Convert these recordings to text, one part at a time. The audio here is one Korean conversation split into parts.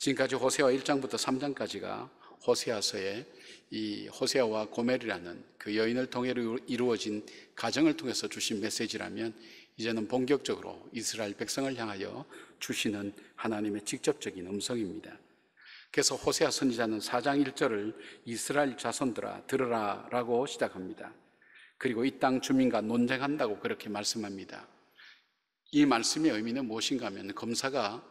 지금까지 호세와 1장부터 3장까지가 호세아서의 이 호세아와 고멜이라는 그 여인을 통해 이루어진 가정을 통해서 주신 메시지라면 이제는 본격적으로 이스라엘 백성을 향하여 주시는 하나님의 직접적인 음성입니다. 그래서 호세아 선지자는 4장 1절을 이스라엘 자손들아 들으라라고 시작합니다. 그리고 이 땅 주민과 논쟁한다고 그렇게 말씀합니다. 이 말씀의 의미는 무엇인가 하면 검사가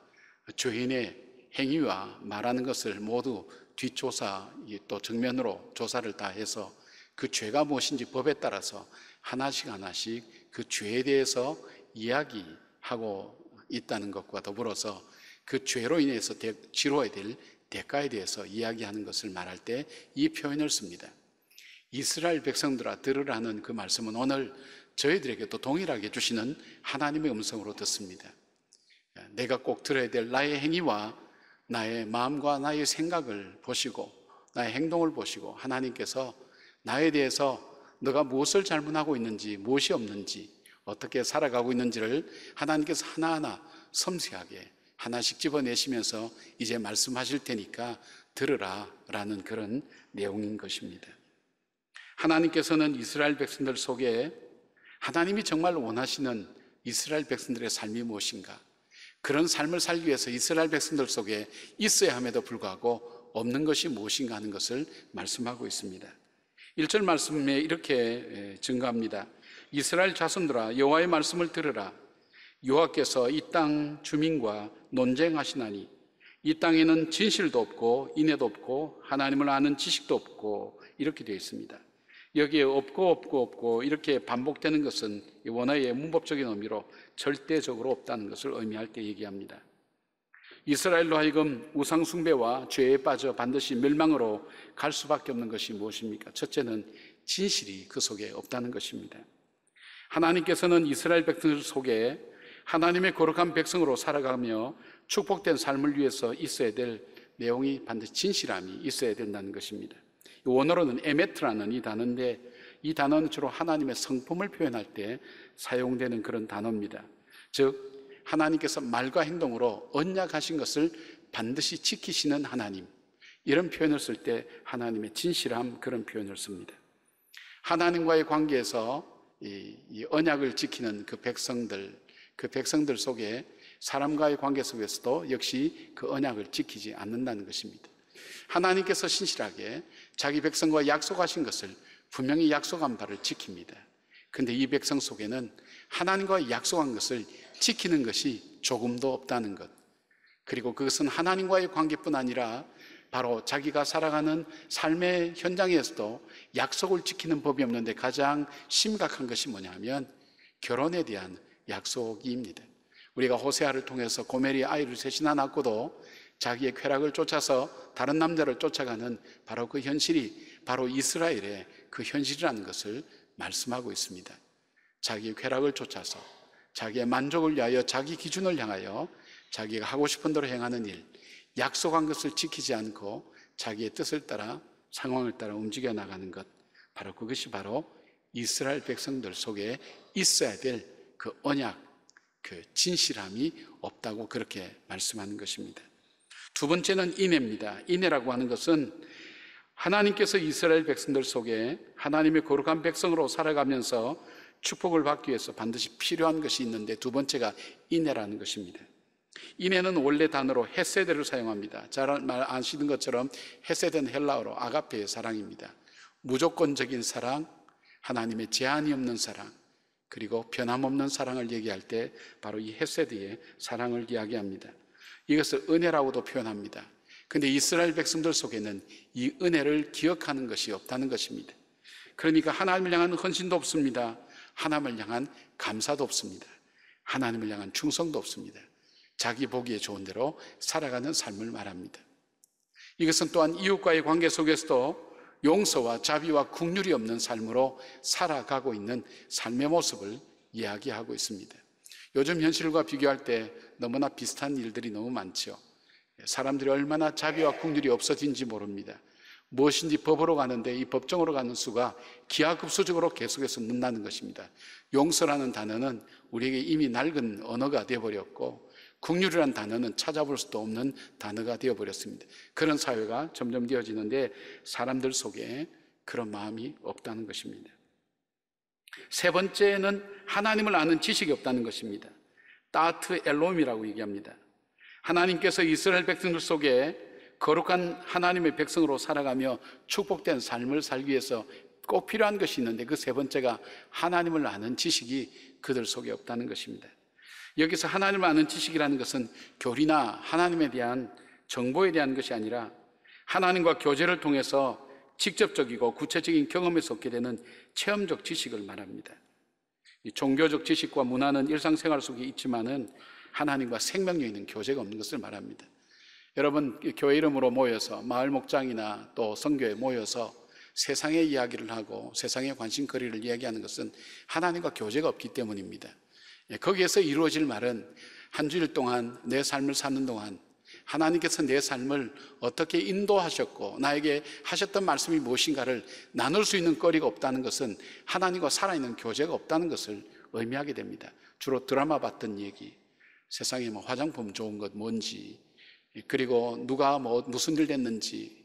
죄인의 행위와 말하는 것을 모두 뒷조사 또 정면으로 조사를 다 해서 그 죄가 무엇인지 법에 따라서 하나씩 하나씩 그 죄에 대해서 이야기하고 있다는 것과 더불어서 그 죄로 인해서 치해야될 대가에 대해서 이야기하는 것을 말할 때 이 표현을 씁니다. 이스라엘 백성들아 들으라는 그 말씀은 오늘 저희들에게 또 동일하게 주시는 하나님의 음성으로 듣습니다. 내가 꼭 들어야 될 나의 행위와 나의 마음과 나의 생각을 보시고 나의 행동을 보시고 하나님께서 나에 대해서 너가 무엇을 잘못하고 있는지 무엇이 없는지 어떻게 살아가고 있는지를 하나님께서 하나하나 섬세하게 하나씩 집어내시면서 이제 말씀하실 테니까 들으라 라는 그런 내용인 것입니다. 하나님께서는 이스라엘 백성들 속에 하나님이 정말 원하시는 이스라엘 백성들의 삶이 무엇인가 그런 삶을 살기 위해서 이스라엘 백성들 속에 있어야 함에도 불구하고 없는 것이 무엇인가 하는 것을 말씀하고 있습니다. 1절 말씀에 이렇게 증가합니다. 이스라엘 자손들아 여호와의 말씀을 들으라. 여호와께서 이 땅 주민과 논쟁하시나니 이 땅에는 진실도 없고 인애도 없고 하나님을 아는 지식도 없고 이렇게 되어 있습니다. 여기에 없고 없고 없고 이렇게 반복되는 것은 원어의 문법적인 의미로 절대적으로 없다는 것을 의미할 때 얘기합니다. 이스라엘로 하여금 우상숭배와 죄에 빠져 반드시 멸망으로 갈 수밖에 없는 것이 무엇입니까? 첫째는 진실이 그 속에 없다는 것입니다. 하나님께서는 이스라엘 백성들 속에 하나님의 거룩한 백성으로 살아가며 축복된 삶을 위해서 있어야 될 내용이 반드시 진실함이 있어야 된다는 것입니다. 그 원어로는 에메트라는 이 단어인데 이 단어는 주로 하나님의 성품을 표현할 때 사용되는 그런 단어입니다. 즉 하나님께서 말과 행동으로 언약하신 것을 반드시 지키시는 하나님. 이런 표현을 쓸 때 하나님의 진실함 그런 표현을 씁니다. 하나님과의 관계에서 이, 이 언약을 지키는 그 백성들, 그 백성들 속에 사람과의 관계 속에서도 역시 그 언약을 지키지 않는다는 것입니다. 하나님께서 신실하게 자기 백성과 약속하신 것을 분명히 약속한 바를 지킵니다. 근데 이 백성 속에는 하나님과 약속한 것을 지키는 것이 조금도 없다는 것. 그리고 그것은 하나님과의 관계뿐 아니라 바로 자기가 살아가는 삶의 현장에서도 약속을 지키는 법이 없는데 가장 심각한 것이 뭐냐 하면 결혼에 대한 약속입니다. 우리가 호세아를 통해서 고멜이 아이를 셋이나 낳고도 자기의 쾌락을 쫓아서 다른 남자를 쫓아가는 바로 그 현실이 바로 이스라엘의 그 현실이라는 것을 말씀하고 있습니다. 자기의 쾌락을 쫓아서 자기의 만족을 위하여 자기 기준을 향하여 자기가 하고 싶은 대로 행하는 일, 약속한 것을 지키지 않고 자기의 뜻을 따라 상황을 따라 움직여 나가는 것, 바로 그것이 바로 이스라엘 백성들 속에 있어야 될 그 언약, 그 진실함이 없다고 그렇게 말씀하는 것입니다. 두 번째는 인혜입니다인혜라고 하는 것은 하나님께서 이스라엘 백성들 속에 하나님의 거룩한 백성으로 살아가면서 축복을 받기 위해서 반드시 필요한 것이 있는데 두 번째가 인혜라는 것입니다. 인혜는 원래 단어로 헤세드를 사용합니다. 잘 아시는 것처럼 헤세드는 헬라어로 아가페의 사랑입니다. 무조건적인 사랑, 하나님의 제한이 없는 사랑, 그리고 변함없는 사랑을 얘기할 때 바로 이 헤세드의 사랑을 이야기합니다. 이것을 은혜라고도 표현합니다. 근데 이스라엘 백성들 속에는 이 은혜를 기억하는 것이 없다는 것입니다. 그러니까 하나님을 향한 헌신도 없습니다. 하나님을 향한 감사도 없습니다. 하나님을 향한 충성도 없습니다. 자기 보기에 좋은 대로 살아가는 삶을 말합니다. 이것은 또한 이웃과의 관계 속에서도 용서와 자비와 국률이 없는 삶으로 살아가고 있는 삶의 모습을 이야기하고 있습니다. 요즘 현실과 비교할 때 너무나 비슷한 일들이 너무 많죠. 사람들이 얼마나 자비와 국률이 없어진지 모릅니다. 무엇인지 법으로 가는데 이 법정으로 가는 수가 기하급수적으로 계속해서 늘나는 것입니다. 용서라는 단어는 우리에게 이미 낡은 언어가 되어버렸고 국률이라는 단어는 찾아볼 수도 없는 단어가 되어버렸습니다. 그런 사회가 점점 되어지는데 사람들 속에 그런 마음이 없다는 것입니다. 세 번째는 하나님을 아는 지식이 없다는 것입니다. 따트 엘롬이라고 얘기합니다. 하나님께서 이스라엘 백성들 속에 거룩한 하나님의 백성으로 살아가며 축복된 삶을 살기 위해서 꼭 필요한 것이 있는데 그 세 번째가 하나님을 아는 지식이 그들 속에 없다는 것입니다. 여기서 하나님을 아는 지식이라는 것은 교리나 하나님에 대한 정보에 대한 것이 아니라 하나님과 교제를 통해서 직접적이고 구체적인 경험에서 얻게 되는 체험적 지식을 말합니다. 종교적 지식과 문화는 일상생활 속에 있지만은 하나님과 생명력 있는 교제가 없는 것을 말합니다. 여러분 교회 이름으로 모여서 마을 목장이나 또성교에 모여서 세상의 이야기를 하고 세상의 관심거리를 이야기하는 것은 하나님과 교제가 없기 때문입니다. 예, 거기에서 이루어질 말은 한 주일 동안 내 삶을 사는 동안 하나님께서 내 삶을 어떻게 인도하셨고 나에게 하셨던 말씀이 무엇인가를 나눌 수 있는 거리가 없다는 것은 하나님과 살아있는 교제가 없다는 것을 의미하게 됩니다. 주로 드라마 봤던 얘기, 세상에 뭐 화장품 좋은 것 뭔지, 그리고 누가 뭐 무슨 일 됐는지,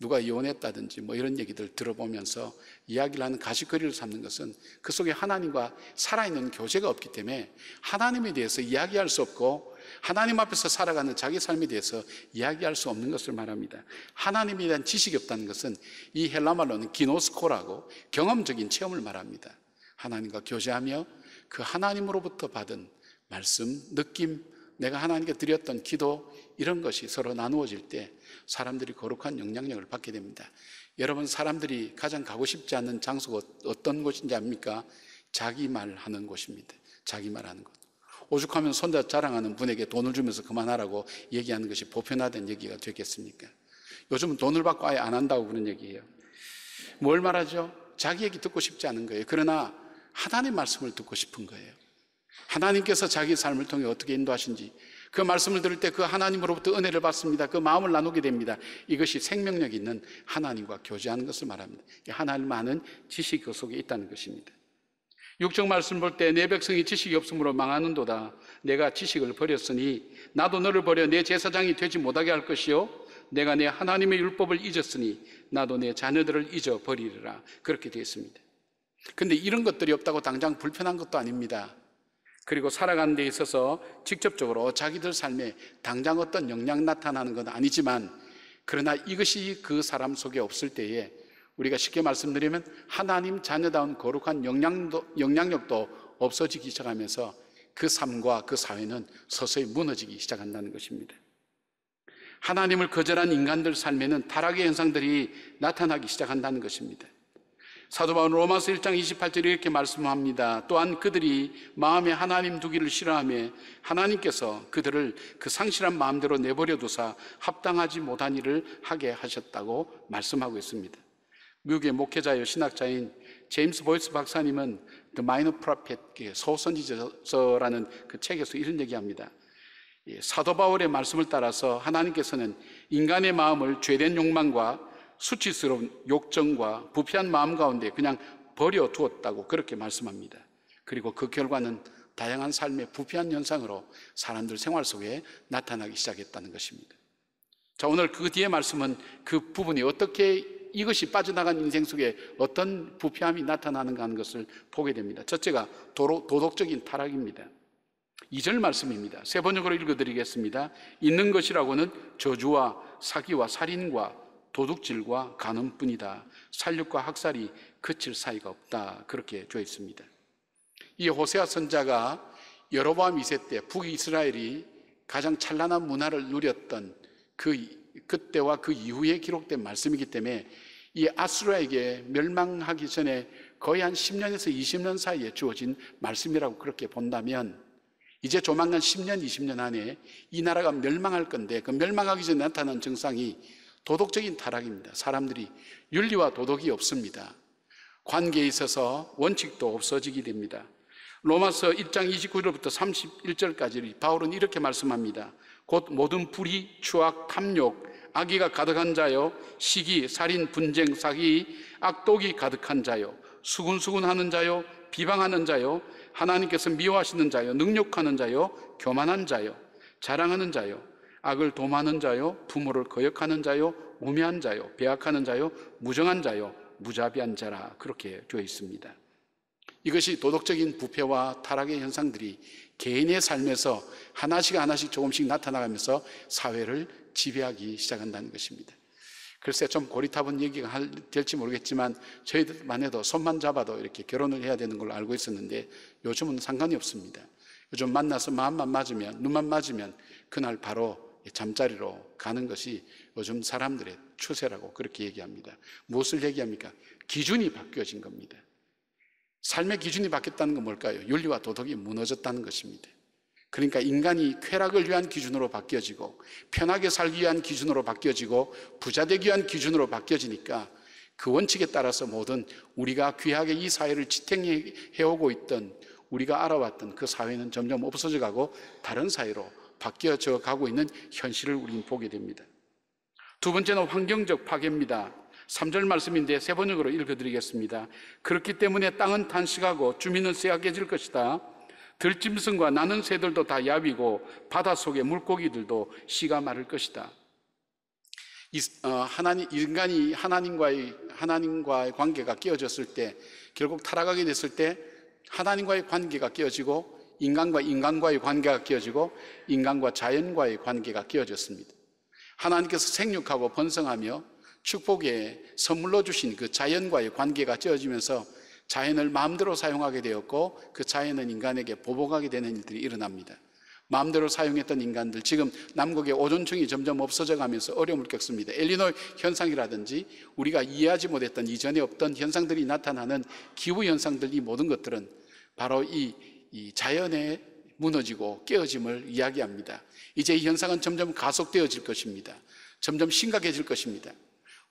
누가 이혼했다든지 뭐 이런 얘기들 들어보면서 이야기를 하는 가시거리를 삼는 것은 그 속에 하나님과 살아있는 교제가 없기 때문에 하나님에 대해서 이야기할 수 없고 하나님 앞에서 살아가는 자기 삶에 대해서 이야기할 수 없는 것을 말합니다. 하나님에 대한 지식이 없다는 것은 이 헬라말로는 기노스코라고 경험적인 체험을 말합니다. 하나님과 교제하며 그 하나님으로부터 받은 말씀, 느낌, 내가 하나님께 드렸던 기도 이런 것이 서로 나누어질 때 사람들이 거룩한 영향력을 받게 됩니다. 여러분 사람들이 가장 가고 싶지 않은 장소가 어, 어떤 곳인지 압니까? 자기 말하는 곳입니다. 자기 말하는 곳. 오죽하면 손자 자랑하는 분에게 돈을 주면서 그만하라고 얘기하는 것이 보편화된 얘기가 되겠습니까? 요즘은 돈을 받고 아예 안 한다고 그런 얘기예요. 뭘 말하죠? 자기 얘기 듣고 싶지 않은 거예요. 그러나 하나님 말씀을 듣고 싶은 거예요. 하나님께서 자기 삶을 통해 어떻게 인도하신지 그 말씀을 들을 때 그 하나님으로부터 은혜를 받습니다. 그 마음을 나누게 됩니다. 이것이 생명력 있는 하나님과 교제하는 것을 말합니다. 하나님 많은 지식 그 속에 있다는 것입니다. 육절 말씀 볼 때 내 백성이 지식이 없으므로 망하는도다. 내가 지식을 버렸으니 나도 너를 버려 내 제사장이 되지 못하게 할 것이요. 내가 내 하나님의 율법을 잊었으니 나도 내 자녀들을 잊어버리리라. 그렇게 되어 있습니다. 근데 이런 것들이 없다고 당장 불편한 것도 아닙니다. 그리고 살아가는 데 있어서 직접적으로 자기들 삶에 당장 어떤 영향 나타나는 건 아니지만 그러나 이것이 그 사람 속에 없을 때에 우리가 쉽게 말씀드리면 하나님 자녀다운 거룩한 영향도, 영향력도 없어지기 시작하면서 그 삶과 그 사회는 서서히 무너지기 시작한다는 것입니다. 하나님을 거절한 인간들 삶에는 타락의 현상들이 나타나기 시작한다는 것입니다. 사도 바울 로마서 1장 28절에 이렇게 말씀합니다. 또한 그들이 마음에 하나님 두기를 싫어하며 하나님께서 그들을 그 상실한 마음대로 내버려 두사 합당하지 못한 일을 하게 하셨다고 말씀하고 있습니다. 미국의 목회자여 신학자인 제임스 보이스 박사님은 The Minor Prophet, 소선지서라는 그 책에서 이런 얘기합니다. 예, 사도 바울의 말씀을 따라서 하나님께서는 인간의 마음을 죄된 욕망과 수치스러운 욕정과 부패한 마음 가운데 그냥 버려 두었다고 그렇게 말씀합니다. 그리고 그 결과는 다양한 삶의 부패한 현상으로 사람들 생활 속에 나타나기 시작했다는 것입니다. 자, 오늘 그 뒤에 말씀은 그 부분이 어떻게 이것이 빠져나간 인생 속에 어떤 부패함이 나타나는가 하는 것을 보게 됩니다. 첫째가 도로, 도덕적인 타락입니다. 2절 말씀입니다. 세 번역으로 읽어드리겠습니다. 있는 것이라고는 저주와 사기와 살인과 도둑질과 간음뿐이다. 살육과 학살이 그칠 사이가 없다. 그렇게 되어 있습니다. 이 호세아 선자가 여로보 2세 때 북이스라엘이 가장 찬란한 문화를 누렸던 그 그때와 그 이후에 기록된 말씀이기 때문에 이 아수라에게 멸망하기 전에 거의 한 10년에서 20년 사이에 주어진 말씀이라고 그렇게 본다면 이제 조만간 10년, 20년 안에 이 나라가 멸망할 건데 그 멸망하기 전에 나타난 증상이 도덕적인 타락입니다. 사람들이 윤리와 도덕이 없습니다. 관계에 있어서 원칙도 없어지게 됩니다. 로마서 1장 29절부터 31절까지 바울은 이렇게 말씀합니다. 곧 모든 불의, 추악, 탐욕, 악의가 가득한 자여, 시기, 살인, 분쟁, 사기, 악독이 가득한 자여, 수군수군하는 자여, 비방하는 자여, 하나님께서 미워하시는 자여, 능욕하는 자여, 교만한 자여, 자랑하는 자여, 악을 도마는 자여, 부모를 거역하는 자여, 우매한 자요, 배악하는 자요, 무정한 자요, 무자비한 자라 그렇게 되어 있습니다. 이것이 도덕적인 부패와 타락의 현상들이 개인의 삶에서 하나씩 하나씩 조금씩 나타나가면서 사회를 지배하기 시작한다는 것입니다. 글쎄 좀 고리타분 얘기가 될지 모르겠지만 저희만 들 해도 손만 잡아도 이렇게 결혼을 해야 되는 걸 알고 있었는데 요즘은 상관이 없습니다. 요즘 만나서 마음만 맞으면 눈만 맞으면 그날 바로 잠자리로 가는 것이 요즘 사람들의 추세라고 그렇게 얘기합니다. 무엇을 얘기합니까? 기준이 바뀌어진 겁니다. 삶의 기준이 바뀌었다는 건 뭘까요? 윤리와 도덕이 무너졌다는 것입니다. 그러니까 인간이 쾌락을 위한 기준으로 바뀌어지고 편하게 살기 위한 기준으로 바뀌어지고 부자 되기 위한 기준으로 바뀌어지니까 그 원칙에 따라서 모든 우리가 귀하게 이 사회를 지탱해오고 있던 우리가 알아왔던 그 사회는 점점 없어져 가고 다른 사회로 바뀌어져 가고 있는 현실을 우리는 보게 됩니다. 두 번째는 환경적 파괴입니다. 3절 말씀인데 세 번역으로 읽어드리겠습니다. 그렇기 때문에 땅은 탄식하고 주민은 쇠약해질 것이다. 들짐승과 나는 새들도 다 야비고 바다 속의 물고기들도 씨가 마를 것이다. 어, 하나님 인간이 하나님과의 하나님과의 관계가 깨어졌을 때 결국 타락하게 됐을 때 하나님과의 관계가 깨어지고 인간과 인간과의 관계가 깨어지고 인간과 자연과의 관계가 깨어졌습니다. 하나님께서 생육하고 번성하며 축복의 선물로 주신 그 자연과의 관계가 찌어지면서 자연을 마음대로 사용하게 되었고 그 자연은 인간에게 보복하게 되는 일들이 일어납니다. 마음대로 사용했던 인간들 지금 남극의 오존층이 점점 없어져 가면서 어려움을 겪습니다. 엘리노이 현상이라든지 우리가 이해하지 못했던 이전에 없던 현상들이 나타나는 기후 현상들 이 모든 것들은 바로 이, 이 자연의 무너지고 깨어짐을 이야기합니다. 이제 이 현상은 점점 가속되어질 것입니다. 점점 심각해질 것입니다.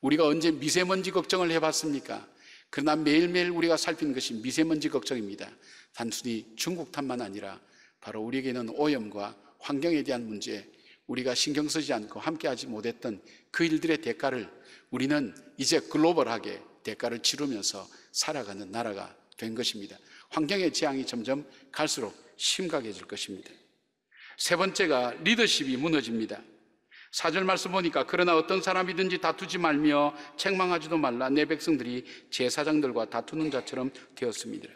우리가 언제 미세먼지 걱정을 해봤습니까? 그러나 매일매일 우리가 살피는 것이 미세먼지 걱정입니다. 단순히 중국탄만 아니라 바로 우리에게는 오염과 환경에 대한 문제, 우리가 신경 쓰지 않고 함께하지 못했던 그 일들의 대가를 우리는 이제 글로벌하게 대가를 치르면서 살아가는 나라가 된 것입니다. 환경의 재앙이 점점 갈수록 심각해질 것입니다. 세 번째가 리더십이 무너집니다. 사절 말씀 보니까 그러나 어떤 사람이든지 다투지 말며 책망하지도 말라 내 백성들이 제사장들과 다투는 자처럼 되었습니다.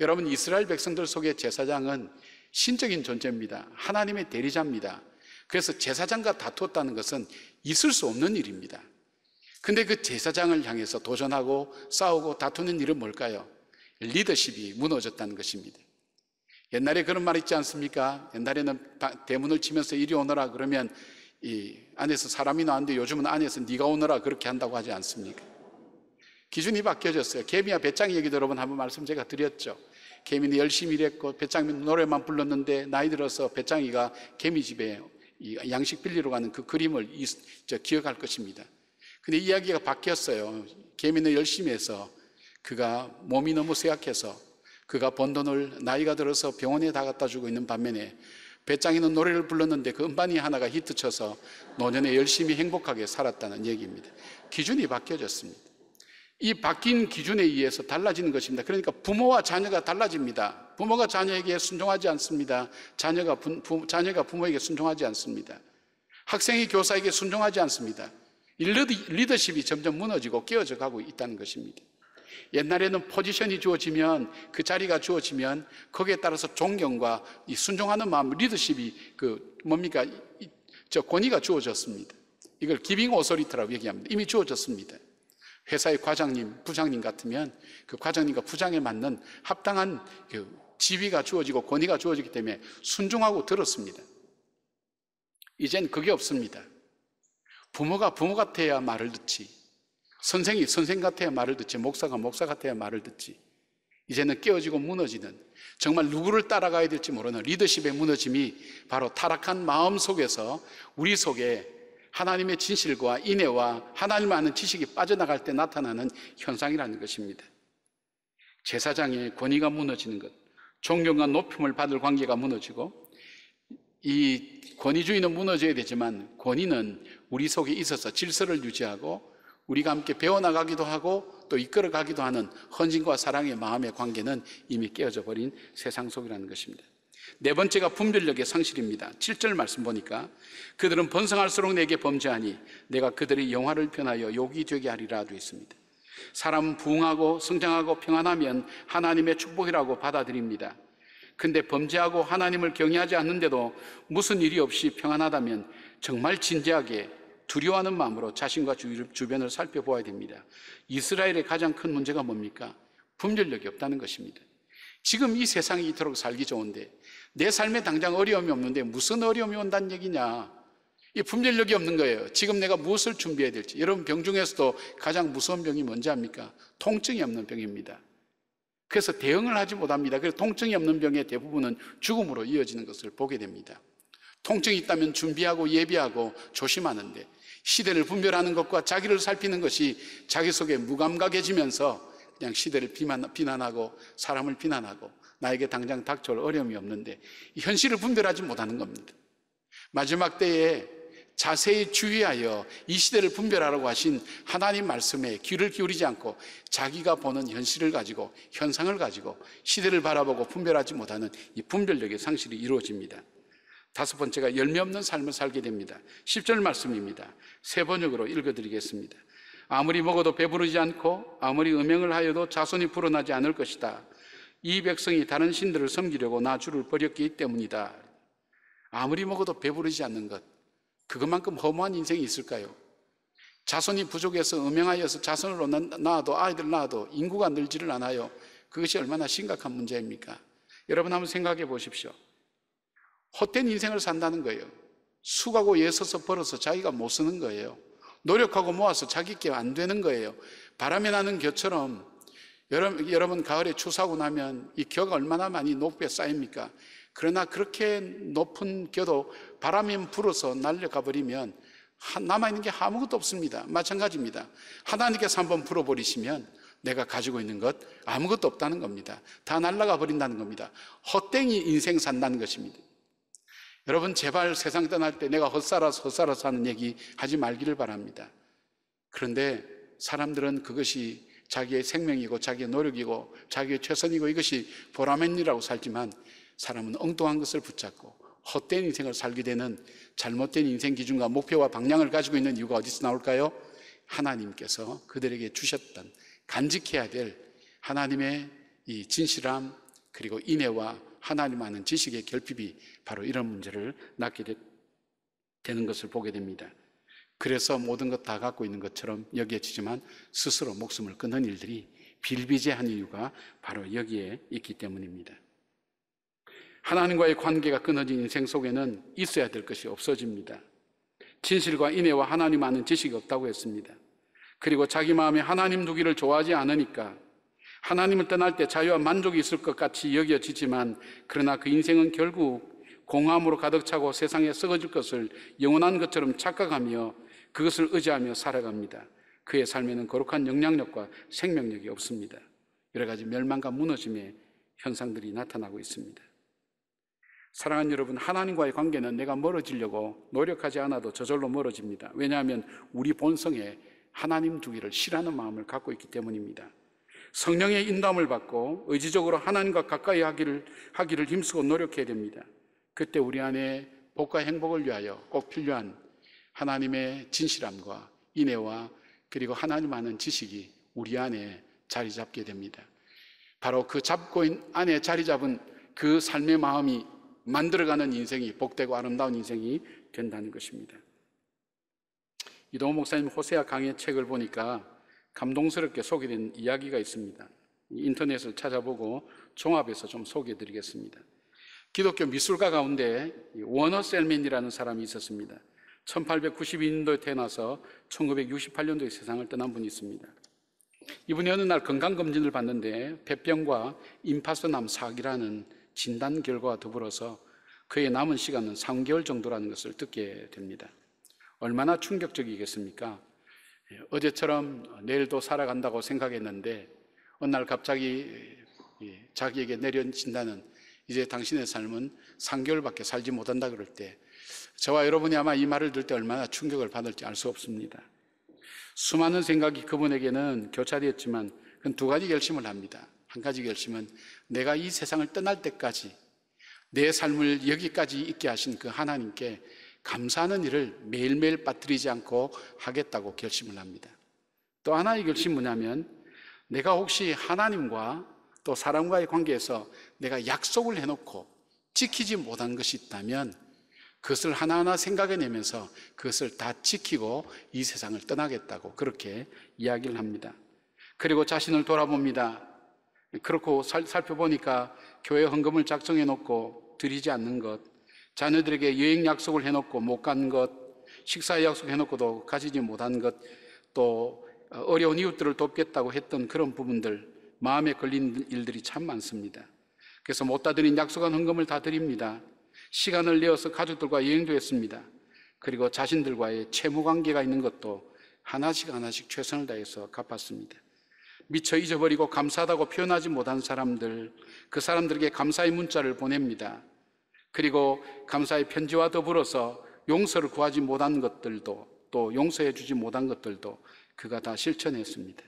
여러분 이스라엘 백성들 속에 제사장은 신적인 존재입니다. 하나님의 대리자입니다. 그래서 제사장과 다투었다는 것은 있을 수 없는 일입니다. 근데 그 제사장을 향해서 도전하고 싸우고 다투는 일은 뭘까요? 리더십이 무너졌다는 것입니다. 옛날에 그런 말 있지 않습니까? 옛날에는 대문을 치면서 이리 오너라 그러면 이 안에서 사람이 나왔는데 요즘은 안에서 네가 오너라 그렇게 한다고 하지 않습니까? 기준이 바뀌어졌어요. 개미와 배짱이 얘기 여러분 한번 말씀 제가 드렸죠. 개미는 열심히 일했고 배짱이는 노래만 불렀는데 나이 들어서 배짱이가 개미 집에 양식 빌리러 가는 그 그림을 기억할 것입니다. 근데 이야기가 바뀌었어요. 개미는 열심히 해서 그가 몸이 너무 쇠약해서 그가 번 돈을 나이가 들어서 병원에 다 갖다 주고 있는 반면에 배짱이는 노래를 불렀는데 그 음반이 하나가 히트쳐서 노년에 열심히 행복하게 살았다는 얘기입니다. 기준이 바뀌어졌습니다. 이 바뀐 기준에 의해서 달라지는 것입니다. 그러니까 부모와 자녀가 달라집니다. 부모가 자녀에게 순종하지 않습니다. 자녀가, 부, 부 자녀가 부모에게 순종하지 않습니다. 학생이 교사에게 순종하지 않습니다. 리더십이 점점 무너지고 깨어져 가고 있다는 것입니다. 옛날에는 포지션이 주어지면 그 자리가 주어지면 거기에 따라서 존경과 이 순종하는 마음, 리더십이 그 뭡니까? 저 권위가 주어졌습니다. 이걸 기빙 오소리트라고 얘기합니다. 이미 주어졌습니다. 회사의 과장님, 부장님 같으면 그 과장님과 부장에 맞는 합당한 그 지위가 주어지고 권위가 주어지기 때문에 순종하고 들었습니다. 이젠 그게 없습니다. 부모가 부모 같아야 말을 듣지. 선생이 선생 같아야 말을 듣지, 목사가 목사 같아야 말을 듣지. 이제는 깨어지고 무너지는 정말 누구를 따라가야 될지 모르는 리더십의 무너짐이 바로 타락한 마음 속에서 우리 속에 하나님의 진실과 인애와 하나님 아는 지식이 빠져나갈 때 나타나는 현상이라는 것입니다. 제사장의 권위가 무너지는 것, 존경과 높임을 받을 관계가 무너지고 이 권위주의는 무너져야 되지만 권위는 우리 속에 있어서 질서를 유지하고 우리가 함께 배워나가기도 하고 또 이끌어가기도 하는 헌신과 사랑의 마음의 관계는 이미 깨어져 버린 세상 속이라는 것입니다. 네 번째가 분별력의 상실입니다. 7절 말씀 보니까 그들은 번성할수록 내게 범죄하니 내가 그들의 영화를 변하여 욕이 되게 하리라 되어 있습니다. 사람 부흥하고 성장하고 평안하면 하나님의 축복이라고 받아들입니다. 근데 범죄하고 하나님을 경외하지 않는데도 무슨 일이 없이 평안하다면 정말 진지하게 두려워하는 마음으로 자신과 주변을 살펴보아야 됩니다. 이스라엘의 가장 큰 문제가 뭡니까? 분별력이 없다는 것입니다. 지금 이 세상이 이토록 살기 좋은데 내 삶에 당장 어려움이 없는데 무슨 어려움이 온다는 얘기냐? 이 분별력이 없는 거예요. 지금 내가 무엇을 준비해야 될지. 여러분 병 중에서도 가장 무서운 병이 뭔지 압니까? 통증이 없는 병입니다. 그래서 대응을 하지 못합니다. 그래서 통증이 없는 병의 대부분은 죽음으로 이어지는 것을 보게 됩니다. 통증이 있다면 준비하고 예비하고 조심하는데 시대를 분별하는 것과 자기를 살피는 것이 자기 속에 무감각해지면서 그냥 시대를 비난하고 사람을 비난하고 나에게 당장 닥쳐올 어려움이 없는데 현실을 분별하지 못하는 겁니다. 마지막 때에 자세히 주의하여 이 시대를 분별하라고 하신 하나님 말씀에 귀를 기울이지 않고 자기가 보는 현실을 가지고 현상을 가지고 시대를 바라보고 분별하지 못하는 이 분별력의 상실이 이루어집니다. 다섯 번째가 열매 없는 삶을 살게 됩니다. 10절 말씀입니다. 세 번역으로 읽어드리겠습니다. 아무리 먹어도 배부르지 않고 아무리 음행을 하여도 자손이 불어나지 않을 것이다. 이 백성이 다른 신들을 섬기려고 나 주를 버렸기 때문이다. 아무리 먹어도 배부르지 않는 것. 그것만큼 허무한 인생이 있을까요? 자손이 부족해서 음행하여서 자손을 낳아도 아이들 낳아도 인구가 늘지를 않아요. 그것이 얼마나 심각한 문제입니까? 여러분 한번 생각해 보십시오. 헛된 인생을 산다는 거예요. 수가고예서서 벌어서 자기가 못 쓰는 거예요. 노력하고 모아서 자기께 안 되는 거예요. 바람에 나는 겨처럼 여러분, 여러분 가을에 추사하고 나면 이 겨가 얼마나 많이 높게 쌓입니까? 그러나 그렇게 높은 겨도 바람이 불어서 날려가 버리면 남아있는 게 아무것도 없습니다. 마찬가지입니다. 하나님께서 한번 불어버리시면 내가 가지고 있는 것 아무것도 없다는 겁니다. 다 날라가 버린다는 겁니다. 헛된이 인생 산다는 것입니다. 여러분 제발 세상 떠날 때 내가 헛살아서 헛살아서 하는 얘기 하지 말기를 바랍니다. 그런데 사람들은 그것이 자기의 생명이고 자기의 노력이고 자기의 최선이고 이것이 보라맨이라고 살지만 사람은 엉뚱한 것을 붙잡고 헛된 인생을 살게 되는 잘못된 인생 기준과 목표와 방향을 가지고 있는 이유가 어디서 나올까요? 하나님께서 그들에게 주셨던 간직해야 될 하나님의 이 진실함 그리고 인애와 하나님하는 지식의 결핍이 바로 이런 문제를 낳게 되는 것을 보게 됩니다. 그래서 모든 것 다 갖고 있는 것처럼 여겨지지만 스스로 목숨을 끊는 일들이 빌비재한 이유가 바로 여기에 있기 때문입니다. 하나님과의 관계가 끊어진 인생 속에는 있어야 될 것이 없어집니다. 진실과 인애와 하나님 아는 지식이 없다고 했습니다. 그리고 자기 마음에 하나님 두기를 좋아하지 않으니까 하나님을 떠날 때 자유와 만족이 있을 것 같이 여겨지지만 그러나 그 인생은 결국 공함으로 가득 차고 세상에 썩어질 것을 영원한 것처럼 착각하며 그것을 의지하며 살아갑니다. 그의 삶에는 거룩한 영향력과 생명력이 없습니다. 여러 가지 멸망과 무너짐의 현상들이 나타나고 있습니다. 사랑하는 여러분, 하나님과의 관계는 내가 멀어지려고 노력하지 않아도 저절로 멀어집니다. 왜냐하면 우리 본성에 하나님 두기를 싫어하는 마음을 갖고 있기 때문입니다. 성령의 인담을 받고 의지적으로 하나님과 가까이 하기를, 하기를 힘쓰고 노력해야 됩니다. 그때 우리 안에 복과 행복을 위하여 꼭 필요한 하나님의 진실함과 인애와 그리고 하나님 아는 지식이 우리 안에 자리 잡게 됩니다. 바로 그 잡고 안에 자리 잡은 그 삶의 마음이 만들어가는 인생이 복되고 아름다운 인생이 된다는 것입니다. 이동호 목사님 호세아 강의 책을 보니까 감동스럽게 소개된 이야기가 있습니다. 인터넷을 찾아보고 종합해서 좀 소개해 드리겠습니다. 기독교 미술가 가운데 워너 셀맨이라는 사람이 있었습니다. 1892년도에 태어나서 1968년도에 세상을 떠난 분이 있습니다. 이분이 어느 날 건강검진을 받는데 폐병과 임파서남 사기라는 진단 결과와 더불어서 그의 남은 시간은 3개월 정도라는 것을 듣게 됩니다. 얼마나 충격적이겠습니까? 어제처럼 내일도 살아간다고 생각했는데 어느 날 갑자기 자기에게 내려진다는 이제 당신의 삶은 3개월밖에 살지 못한다 그럴 때 저와 여러분이 아마 이 말을 들 때 얼마나 충격을 받을지 알 수 없습니다. 수많은 생각이 그분에게는 교차되었지만 그두 가지 결심을 합니다. 한 가지 결심은 내가 이 세상을 떠날 때까지 내 삶을 여기까지 있게 하신 그 하나님께 감사하는 일을 매일매일 빠뜨리지 않고 하겠다고 결심을 합니다. 또 하나의 결심 뭐냐면 내가 혹시 하나님과 또 사람과의 관계에서 내가 약속을 해놓고 지키지 못한 것이 있다면 그것을 하나하나 생각해내면서 그것을 다 지키고 이 세상을 떠나겠다고 그렇게 이야기를 합니다. 그리고 자신을 돌아봅니다. 그렇고 살펴보니까 교회 헌금을 작성해놓고 드리지 않는 것, 자녀들에게 여행 약속을 해놓고 못 간 것, 식사 약속 해놓고도 가지지 못한 것, 또 어려운 이웃들을 돕겠다고 했던 그런 부분들, 마음에 걸린 일들이 참 많습니다. 그래서 못다 드린 약속한 헌금을 다 드립니다. 시간을 내어서 가족들과 여행도 했습니다. 그리고 자신들과의 채무 관계가 있는 것도 하나씩 하나씩 최선을 다해서 갚았습니다. 미처 잊어버리고 감사하다고 표현하지 못한 사람들, 그 사람들에게 감사의 문자를 보냅니다. 그리고 감사의 편지와 더불어서 용서를 구하지 못한 것들도 또 용서해 주지 못한 것들도 그가 다 실천했습니다.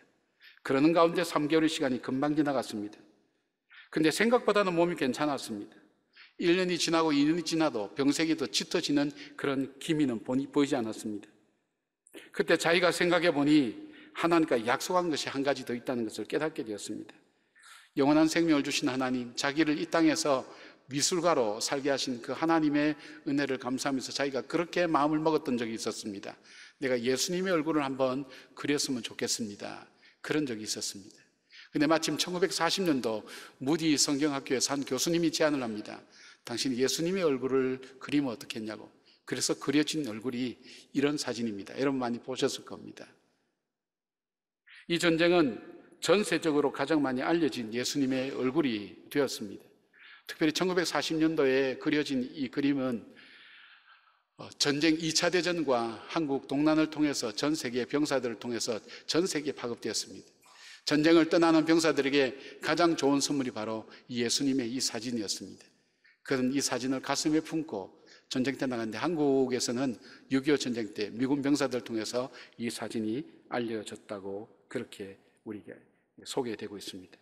그러는 가운데 3개월의 시간이 금방 지나갔습니다. 근데 생각보다는 몸이 괜찮았습니다. 1년이 지나고 2년이 지나도 병색이 더 짙어지는 그런 기미는 보이지 않았습니다. 그때 자기가 생각해 보니 하나님과 약속한 것이 한 가지 더 있다는 것을 깨닫게 되었습니다. 영원한 생명을 주신 하나님, 자기를 이 땅에서 미술가로 살게 하신 그 하나님의 은혜를 감사하면서 자기가 그렇게 마음을 먹었던 적이 있었습니다. 내가 예수님의 얼굴을 한번 그렸으면 좋겠습니다. 그런 적이 있었습니다. 근데 마침 1940년도 무디 성경학교에서 한 교수님이 제안을 합니다. 당신 예수님의 얼굴을 그리면 어떻겠냐고. 그래서 그려진 얼굴이 이런 사진입니다. 여러분 많이 보셨을 겁니다. 이 전쟁은 전세적으로 가장 많이 알려진 예수님의 얼굴이 되었습니다. 특별히 1940년도에 그려진 이 그림은 어, 전쟁 2차 대전과 한국 동란을 통해서 전 세계 병사들을 통해서 전 세계에 파급되었습니다. 전쟁을 떠나는 병사들에게 가장 좋은 선물이 바로 예수님의 이 사진이었습니다. 그는 이 사진을 가슴에 품고 전쟁 때 나갔는데 한국에서는 6.25 전쟁 때 미군 병사들 통해서 이 사진이 알려졌다고 그렇게 우리가 소개되고 있습니다.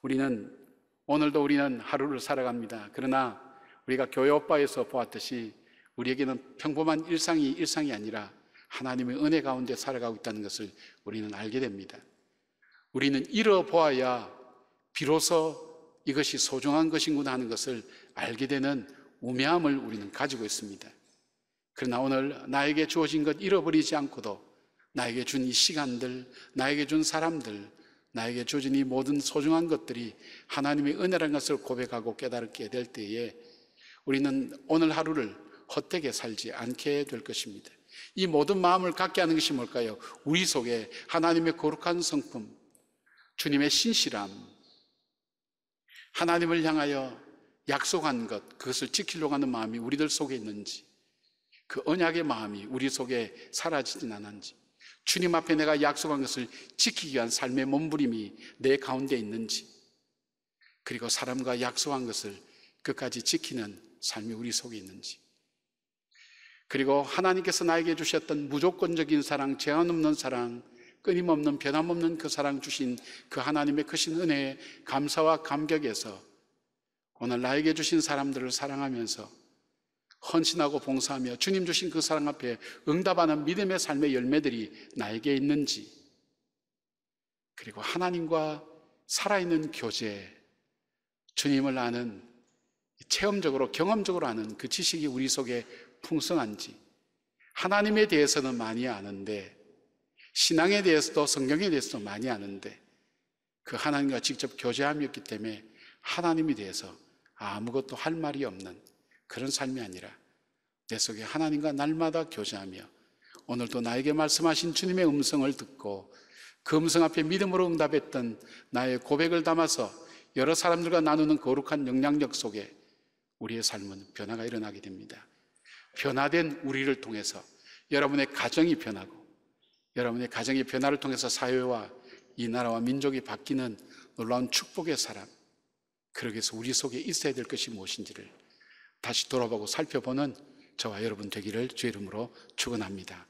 우리는 오늘도 우리는 하루를 살아갑니다. 그러나 우리가 교회 오빠에서 보았듯이 우리에게는 평범한 일상이 일상이 아니라 하나님의 은혜 가운데 살아가고 있다는 것을 우리는 알게 됩니다. 우리는 잃어보아야 비로소 이것이 소중한 것인구나 하는 것을 알게 되는 우매함을 우리는 가지고 있습니다. 그러나 오늘 나에게 주어진 것 잃어버리지 않고도 나에게 준 이 시간들, 나에게 준 사람들, 나에게 주진이 모든 소중한 것들이 하나님의 은혜라는 것을 고백하고 깨달게 될 때에 우리는 오늘 하루를 헛되게 살지 않게 될 것입니다. 이 모든 마음을 갖게 하는 것이 뭘까요? 우리 속에 하나님의 거룩한 성품, 주님의 신실함, 하나님을 향하여 약속한 것, 그것을 지키려고 하는 마음이 우리들 속에 있는지, 그 언약의 마음이 우리 속에 사라지진 않았지 주님 앞에 내가 약속한 것을 지키기 위한 삶의 몸부림이 내 가운데 있는지, 그리고 사람과 약속한 것을 끝까지 지키는 삶이 우리 속에 있는지, 그리고 하나님께서 나에게 주셨던 무조건적인 사랑, 제한 없는 사랑, 끊임없는 변함없는 그 사랑 주신 그 하나님의 크신 은혜에 감사와 감격에서 오늘 나에게 주신 사람들을 사랑하면서 헌신하고 봉사하며 주님 주신 그 사랑 앞에 응답하는 믿음의 삶의 열매들이 나에게 있는지, 그리고 하나님과 살아있는 교제, 주님을 아는 체험적으로, 경험적으로 아는 그 지식이 우리 속에 풍성한지, 하나님에 대해서는 많이 아는데, 신앙에 대해서도 성경에 대해서도 많이 아는데, 그 하나님과 직접 교제함이었기 때문에 하나님에 대해서 아무것도 할 말이 없는 그런 삶이 아니라 내 속에 하나님과 날마다 교제하며 오늘도 나에게 말씀하신 주님의 음성을 듣고 그 음성 앞에 믿음으로 응답했던 나의 고백을 담아서 여러 사람들과 나누는 거룩한 영향력 속에 우리의 삶은 변화가 일어나게 됩니다. 변화된 우리를 통해서 여러분의 가정이 변하고 여러분의 가정의 변화를 통해서 사회와 이 나라와 민족이 바뀌는 놀라운 축복의 사람, 그러기 위해서 우리 속에 있어야 될 것이 무엇인지를 다시 돌아보고 살펴보는 저와 여러분 되기를 주 이름으로 축원합니다.